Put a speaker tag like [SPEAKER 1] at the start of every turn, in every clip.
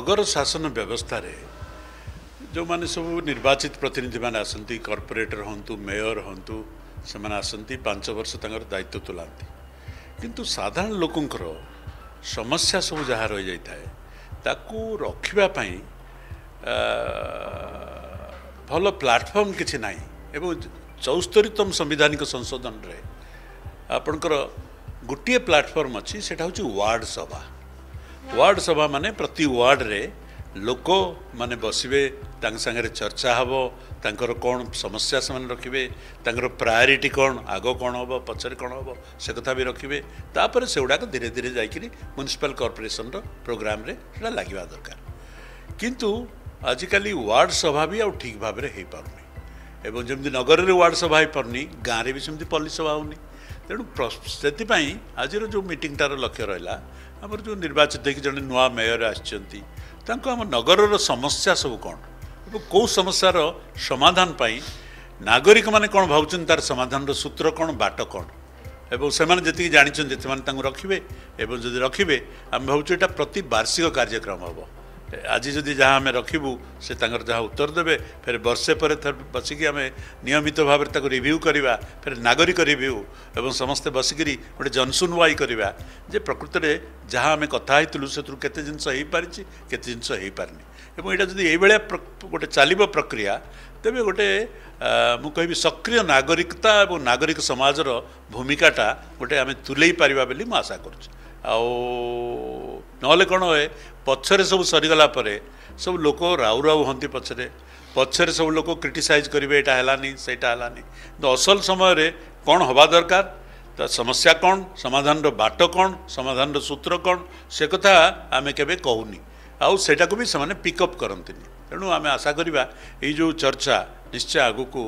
[SPEAKER 1] ନଗର ଶାସନ ବ୍ୟବସ୍ଥାରେ ଯେଉଁମାନେ ସବୁ ନିର୍ବାଚିତ ପ୍ରତିନିଧିମାନେ ଆସନ୍ତି କର୍ପୋରେଟର ହୁଅନ୍ତୁ ମେୟର ହୁଅନ୍ତୁ ସେମାନେ ଆସନ୍ତି ପାଞ୍ଚ ବର୍ଷ ତାଙ୍କର ଦାୟିତ୍ୱ ତୁଲାନ୍ତି କିନ୍ତୁ ସାଧାରଣ ଲୋକଙ୍କର ସମସ୍ୟା ସବୁ ଯାହା ରହିଯାଇଥାଏ ତାକୁ ରଖିବା ପାଇଁ ଭଲ ପ୍ଲାଟଫର୍ମ କିଛି ନାହିଁ ଏବଂ ଚଉସ୍ତରୀତମ ସାମ୍ବିଧାନିକ ସଂଶୋଧନରେ ଆପଣଙ୍କର ଗୋଟିଏ ପ୍ଲାଟଫର୍ମ ଅଛି ସେଇଟା ହେଉଛି ୱାର୍ଡ଼ ସଭା ୱାର୍ଡ଼ ସଭା ମାନେ ପ୍ରତି ୱାର୍ଡ଼ରେ ଲୋକମାନେ ବସିବେ ତାଙ୍କ ସାଙ୍ଗରେ ଚର୍ଚ୍ଚା ହେବ ତାଙ୍କର କ'ଣ ସମସ୍ୟା ସେମାନେ ରଖିବେ ତାଙ୍କର ପ୍ରାୟୋରିଟି କ'ଣ ଆଗ କ'ଣ ହେବ ପଛରେ କ'ଣ ହେବ ସେ କଥା ବି ରଖିବେ ତାପରେ ସେଗୁଡ଼ାକ ଧୀରେ ଧୀରେ ଯାଇକିରି ମ୍ୟୁନିସିପାଲ କର୍ପୋରେସନର ପ୍ରୋଗ୍ରାମରେ ସେଇଟା ଲାଗିବା ଦରକାର କିନ୍ତୁ ଆଜିକାଲି ୱାର୍ଡ଼ ସଭା ବି ଆଉ ଠିକ୍ ଭାବରେ ହେଇପାରୁନି ଏବଂ ଯେମିତି ନଗରରେ ୱାର୍ଡ଼ ସଭା ହେଇପାରୁନି ଗାଁରେ ବି ସେମିତି ପଲ୍ଲୀ ସଭା ହେଉନି ତେଣୁ ସେଥିପାଇଁ ଆଜିର ଯେଉଁ ମିଟିଂଟାର ଲକ୍ଷ୍ୟ ରହିଲା ଆମର ଯେଉଁ ନିର୍ବାଚିତ ହେଇକି ଜଣେ ନୂଆ ମେୟର ଆସିଛନ୍ତି ତାଙ୍କୁ ଆମ ନଗରର ସମସ୍ୟା ସବୁ କ'ଣ ଏବଂ କେଉଁ ସମସ୍ୟାର ସମାଧାନ ପାଇଁ ନାଗରିକମାନେ କ'ଣ ଭାବୁଛନ୍ତି ତା'ର ସମାଧାନର ସୂତ୍ର କ'ଣ ବାଟ କ'ଣ ଏବଂ ସେମାନେ ଯେତିକି ଜାଣିଛନ୍ତି ସେମାନେ ତାଙ୍କୁ ରଖିବେ ଏବଂ ଯଦି ରଖିବେ ଆମେ ଭାବୁଛୁ ଏଇଟା ପ୍ରତି ବାର୍ଷିକ କାର୍ଯ୍ୟକ୍ରମ ହେବ ଆଜି ଯଦି ଯାହା ଆମେ ରଖିବୁ ସେ ତାଙ୍କର ଯାହା ଉତ୍ତର ଦେବେ ଫେରେ ବର୍ଷେ ପରେ ବସିକି ଆମେ ନିୟମିତ ଭାବରେ ତାକୁ ରିଭ୍ୟୁ କରିବା ଫେରେ ନାଗରିକ ରିଭ୍ୟୁ ଏବଂ ସମସ୍ତେ ବସିକିରି ଗୋଟେ ଜନଶୁନୱାଇ କରିବା ଯେ ପ୍ରକୃତରେ ଯାହା ଆମେ କଥା ହେଇଥିଲୁ ସେଥିରୁ କେତେ ଜିନିଷ ହେଇପାରିଛି କେତେ ଜିନିଷ ହେଇପାରିନି ଏବଂ ଏଇଟା ଯଦି ଏଇଭଳିଆ ଗୋଟେ ଚାଲିବ ପ୍ରକ୍ରିୟା ତେବେ ଗୋଟେ ମୁଁ କହିବି ସକ୍ରିୟ ନାଗରିକତା ଏବଂ ନାଗରିକ ସମାଜର ଭୂମିକାଟା ଗୋଟେ ଆମେ ତୁଲେଇ ପାରିବା ବୋଲି ମୁଁ ଆଶା କରୁଛି ଆଉ ନହେଲେ କ'ଣ ହୁଏ पचर सब सरीगला सब लोक राउ राउ हमें पचर पचर सब लोग क्रिटिसाइज करेंगे यहाँ हलानी से हलानी असल समय कौन हवा दरकार तो समस्या कौन समाधान बाट कौन समाधान सूत्र कौन से कथा आम के भी से पिकअप करती तेणु आम आशा करवा यो चर्चा निश्चय आग को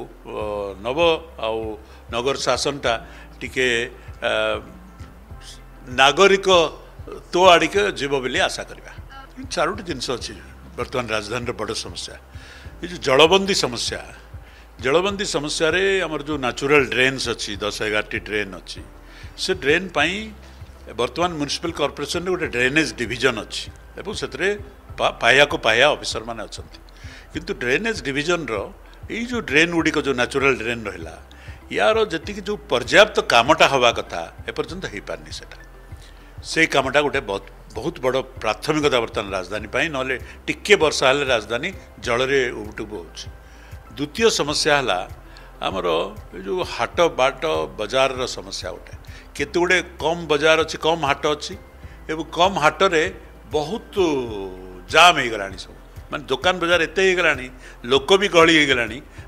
[SPEAKER 1] नव आगर शासनटा टी नागरिक तो आड़ के जीव बोली आशा करवा ଚାରୋଟି ଜିନିଷ ଅଛି ବର୍ତ୍ତମାନ ରାଜଧାନୀର ବଡ଼ ସମସ୍ୟା ଏ ଯେଉଁ ଜଳବନ୍ଦୀ ସମସ୍ୟା ଜଳବନ୍ଦୀ ସମସ୍ୟାରେ ଆମର ଯେଉଁ ନ୍ୟାଚୁରାଲ୍ ଡ୍ରେନ୍ସ ଅଛି ଦଶ ଏଗାରଟି ଡ୍ରେନ୍ ଅଛି ସେ ଡ୍ରେନ୍ ପାଇଁ ବର୍ତ୍ତମାନ ମ୍ୟୁନିସିପାଲ କର୍ପୋରେସନରେ ଗୋଟେ ଡ୍ରେନେଜ୍ ଡିଭିଜନ ଅଛି ଏବଂ ସେଥିରେ ପାହ୍ୟାକୁ ପାହ୍ୟା ଅଫିସରମାନେ ଅଛନ୍ତି କିନ୍ତୁ ଡ୍ରେନେଜ୍ ଡିଭିଜନର ଏଇ ଯେଉଁ ଡ୍ରେନ୍ ଗୁଡ଼ିକ ଯେଉଁ ନ୍ୟାଚୁରାଲ୍ ଡ୍ରେନ୍ ରହିଲା ୟାର ଯେତିକି ଯେଉଁ ପର୍ଯ୍ୟାପ୍ତ କାମଟା ହେବା କଥା ଏପର୍ଯ୍ୟନ୍ତ ହେଇପାରିନି ସେଇଟା ସେଇ କାମଟା ଗୋଟେ ବହୁତ ବହୁତ ବଡ଼ ପ୍ରାଥମିକତା ବର୍ତ୍ତମାନ ରାଜଧାନୀ ପାଇଁ ନହେଲେ ଟିକିଏ ବର୍ଷା ହେଲେ ରାଜଧାନୀ ଜଳରେ ଉବୁଟୁବୁ ହେଉଛି ଦ୍ୱିତୀୟ ସମସ୍ୟା ହେଲା ଆମର ଏ ଯେଉଁ ହାଟ ବାଟ ବଜାରର ସମସ୍ୟା ଗୋଟେ କେତେ ଗୁଡ଼େ କମ୍ ବଜାର ଅଛି କମ୍ ହାଟ ଅଛି ଏବଂ କମ୍ ହାଟରେ ବହୁତ ଜାମ୍ ହେଇଗଲାଣି ସବୁ मान दुकान बजार एत होगा लोक भी गहली होगा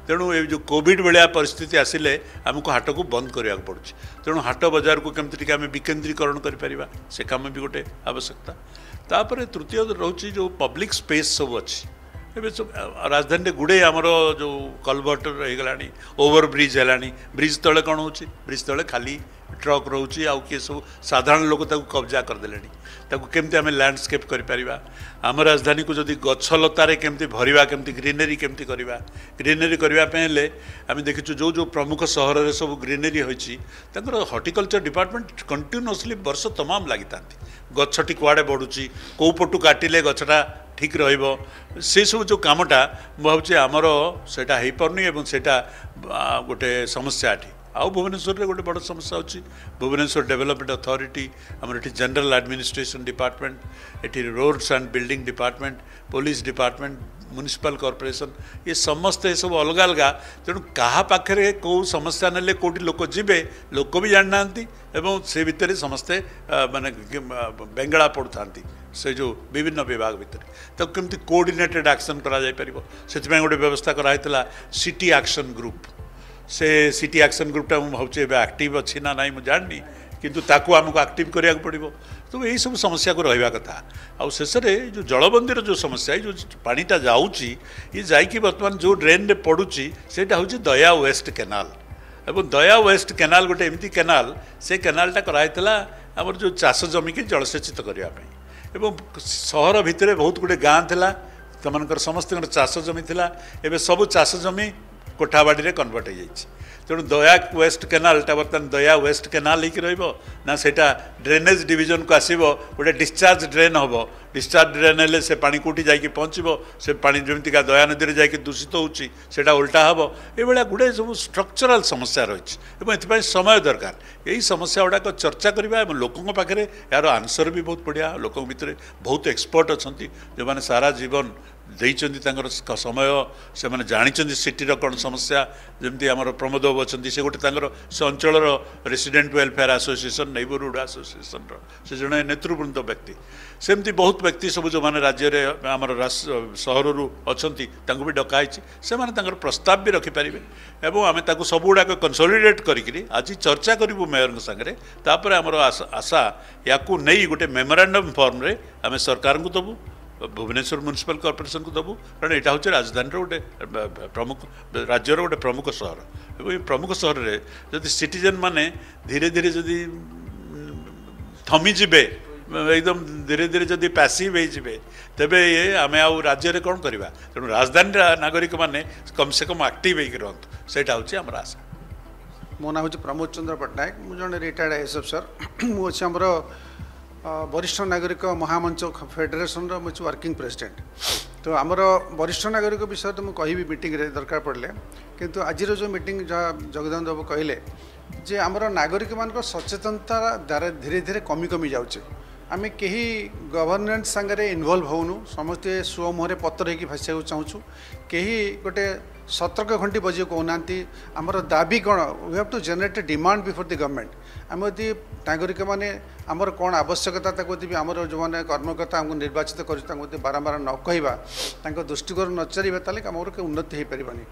[SPEAKER 1] तेणु ये जो कॉविड भाया पिस्थित आसे आमको हाट को बंद करवाक पड़ी तेणु हाट बजार को कमी आम विकेन्द्रीकरण करें भी गोटे आवश्यकता तापर तृतीय रोचे जो पब्लिक स्पेस सब अच्छी ए राजधानी गुड़े आमर जो कलभर्ट ओवर ब्रिज है ब्रिज तले कौन हो ब्रिज तले खाली ଟ୍ରକ୍ ରହୁଛି ଆଉ କିଏ ସବୁ ସାଧାରଣ ଲୋକ ତାକୁ କବ୍ଜା କରିଦେଲେଣି ତାକୁ କେମିତି ଆମେ ଲ୍ୟାଣ୍ଡସ୍କେପ୍ କରିପାରିବା ଆମ ରାଜଧାନୀକୁ ଯଦି ଗଛଲତାରେ କେମିତି ଭରିବା କେମିତି ଗ୍ରିନେରୀ କେମିତି କରିବା ଗ୍ରିନେରୀ କରିବା ପାଇଁ ହେଲେ ଆମେ ଦେଖିଛୁ ଯେଉଁ ଯେଉଁ ପ୍ରମୁଖ ସହରରେ ସବୁ ଗ୍ରିନେରୀ ହୋଇଛି ତାଙ୍କର ହର୍ଟିକଲଚର ଡିପାର୍ଟମେଣ୍ଟ କଣ୍ଟିନ୍ୟୁଅସ୍ଲି ବର୍ଷ ତମାମ ଲାଗିଥାନ୍ତି ଗଛଟି କୁଆଡ଼େ ବଢ଼ୁଛି କେଉଁ ପଟୁ କାଟିଲେ ଗଛଟା ଠିକ୍ ରହିବ ସେସବୁ ଯେଉଁ କାମଟା ମୁଁ ଭାବୁଛି ଆମର ସେଇଟା ହୋଇପାରୁନି ଏବଂ ସେଇଟା ଗୋଟେ ସମସ୍ୟା ଏଠି आउ आुवनेश्वर में गोटे बड़ समस्या अच्छी भुवनेश्वर डेवलपमेंट अथॉरिटी आमर एटी जनरल एडमिनिस्ट्रेशन डिपार्टमेंट एटी roads and building department police department municipal corporation ये समस्ते सब अलग अलग तेणु क्या पाखे समस्या ना कौटी लोक जीवे लोक भी ना से भितर समस्ते मान बेंगला पड़ था से जो विभिन्न विभाग भितर तो कमी कोअर्डेटेड आक्शन करें गोटे व्यवस्था कराई सिटी आक्शन ग्रुप से सिटी एक्शन ग्रुप टा भाई आक्ट अच्छी ना ना मुझे जाननी किंतु ताकू आक्ट करा पड़ो तो यही सब समस्या को रहा कथा आ शेषे जो जलबंदी जो समस्या जो पाटा जाऊँगी ये जाकि बर्तमान जो ड्रेन में पड़ू से दया वेस्ट केनाल और दया वेस्ट केनाल गोटे एमती केनाल से केनालटा कराई आमर जो चाष जमी के जलसेचित करने सहर भितर बहुत गुड़े गाँव थी समस्त चाष जमी थी एवं सब चाष जमी କୋଠାବାଡ଼ିରେ କନଭର୍ଟ ହୋଇଯାଇଛି ତେଣୁ ଦୟା ୱେଷ୍ଟ କେନାଲଟା ବର୍ତ୍ତମାନ ଦୟା ୱେଷ୍ଟ କେନାଲ ହେଇକି ରହିବ ନା ସେଇଟା ଡ୍ରେନେଜ୍ ଡିଭିଜନକୁ ଆସିବ ଗୋଟେ ଡିସଚାର୍ଜ ଡ୍ରେନ୍ ହେବ ଡିସଚାର୍ଜ ଡ୍ରେନ୍ ହେଲେ ସେ ପାଣି କେଉଁଠି ଯାଇକି ପହଞ୍ଚିବ ସେ ପାଣି ଯେମିତିକା ଦୟା ନଦୀରେ ଯାଇକି ଦୂଷିତ ହେଉଛି ସେଇଟା ଓଲଟା ହେବ ଏଇଭଳିଆ ଗୁଡ଼ାଏ ସବୁ ଷ୍ଟ୍ରକ୍ଚରାଲ୍ ସମସ୍ୟା ରହିଛି ଏବଂ ଏଥିପାଇଁ ସମୟ ଦରକାର ଏହି ସମସ୍ୟା ଗୁଡ଼ାକ ଚର୍ଚ୍ଚା କରିବା ଏବଂ ଲୋକଙ୍କ ପାଖରେ ଏହାର ଆନ୍ସର ବି ବହୁତ ବଢ଼ିଆ ଲୋକଙ୍କ ଭିତରେ ବହୁତ ଏକ୍ସପର୍ଟ ଅଛନ୍ତି ଯେଉଁମାନେ ସାରା ଜୀବନ ଦେଇଛନ୍ତି ତାଙ୍କର ସମୟ ସେମାନେ ଜାଣିଛନ୍ତି ସିଟିର କ'ଣ ସମସ୍ୟା ଯେମିତି ଆମର ପ୍ରମୋଦ ବାବୁ ଅଛନ୍ତି ସେ ଗୋଟେ ତାଙ୍କର ସେ ଅଞ୍ଚଳର ରେସିଡେଣ୍ଟ ୱେଲଫେୟାର ଆସୋସିଏସନ୍ ନେଇବରହୁଡ଼ ଆସୋସିଏସନ୍ର ସେ ଜଣେ ନେତୃବୃନ୍ଦ ବ୍ୟକ୍ତି ସେମିତି ବହୁତ ବ୍ୟକ୍ତି ସବୁ ଯେଉଁମାନେ ରାଜ୍ୟରେ ଆମର ସହରରୁ ଅଛନ୍ତି ତାଙ୍କୁ ବି ଡକା ହେଇଛି ସେମାନେ ତାଙ୍କର ପ୍ରସ୍ତାବ ବି ରଖିପାରିବେ ଏବଂ ଆମେ ତାକୁ ସବୁଗୁଡ଼ାକ କନସଲିଡେଟ୍ କରିକିରି ଆଜି ଚର୍ଚ୍ଚା କରିବୁ ମେୟରଙ୍କ ସାଙ୍ଗରେ ତାପରେ ଆମର ଆଶା ୟାକୁ ନେଇ ଗୋଟେ ମେମୋରାଣ୍ଡମ୍ ଫର୍ମରେ ଆମେ ସରକାରଙ୍କୁ ଦେବୁ भुवनेश्वर म्यूनिसीपाल कर्पोरेसन को देवु कारण यहाँ हूँ राजधानी गोटे प्रमुख राज्यर गोटे प्रमुख सहर एवं प्रमुख सहर में जब सिटेन मैंने धीरे धीरे जदि थमिजे एकदम धीरे धीरे जदि पैसिवे तेब ये आम आउ राज्य कौन करवा तेनाली राजधानी नागरिक मैंने कम से कम आक्टिव रुंतु से आम आशा
[SPEAKER 2] मो नाम हूँ प्रमोद चंद्र पट्टनायक मुझे जो retired I S F sir मुझे आमर वरिष्ठ नागरिक महामंच फेडेसन र म वर्किङ प्रेसिडेन्ट त आम वरिष्ठ नागरिक विषय त म कि मिट्रे दरकार पढ्ने किन आज मिट जहाँ जगदन बाबु कहिले नागरिक म सचेतनता धीरे धीरे कमी कमी कमिछे आमे केही गभर्णेन्ट साङ्गले इनभलभ हौन समे सुहे पतरेक फासिएको चाहन्छु केही गोटे ସତର୍କ ଘଣ୍ଟି ବଜେଇ କହୁନାହାନ୍ତି ଆମର ଦାବି କ'ଣ we have to generate demand before the government ଆମେ ଯଦି ନାଗରିକମାନେ ଆମର କ'ଣ ଆବଶ୍ୟକତା ତାକୁ ଯଦି ଆମର ଯେଉଁମାନେ କର୍ମକର୍ତ୍ତା ଆମକୁ ନିର୍ବାଚିତ କରୁଛୁ ତାଙ୍କୁ ଯଦି ବାରମ୍ବାର ନ କହିବା ତାଙ୍କ ଦୃଷ୍ଟିକୋଣ ନ ଚାରିବା ତାହେଲେ ଆମର କେହି ଉନ୍ନତି ହୋଇପାରିବନି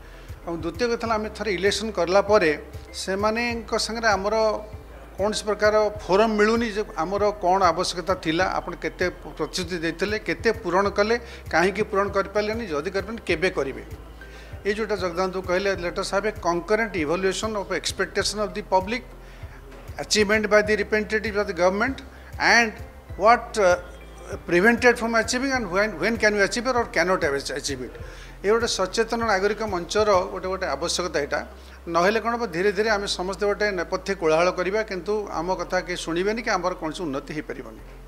[SPEAKER 2] ଏବଂ ଦ୍ୱିତୀୟ କଥା ହେଲା ଆମେ ଥରେ ଇଲେକ୍ସନ୍ କଲା ପରେ ସେମାନଙ୍କ ସାଙ୍ଗରେ ଆମର କୌଣସି ପ୍ରକାର ଫୋରମ୍ ମିଳୁନି ଯେ ଆମର କ'ଣ ଆବଶ୍ୟକତା ଥିଲା ଆପଣ କେତେ ପ୍ରତିଶ୍ରୁତି ଦେଇଥିଲେ କେତେ ପୂରଣ କଲେ କାହିଁକି ପୂରଣ କରିପାରିଲେନି ଯଦି କରିପାରିଲେ କେବେ କରିବେ ये जोटा जगदांधु कहले let us have a concurrent evolution of expectation of the public achievement by the representatives of the government and what uh, prevented from achieving and when, when can we achieve it or cannot achieve it. ଏ ଗୋଟେ ସଚେତନ ନାଗରିକ ମଞ୍ଚର ଗୋଟେ ଗୋଟେ ଆବଶ୍ୟକତା ଏଇଟା ନହେଲେ କ'ଣ ହେବ ଧୀରେ ଧୀରେ ଆମେ ସମସ୍ତେ ଗୋଟେ ନେପଥ୍ୟ କୋଳାହଳ କରିବା କିନ୍ତୁ ଆମ କଥା କେହି ଶୁଣିବେନି କି ଆମର କୌଣସି ଉନ୍ନତି ହୋଇପାରିବନି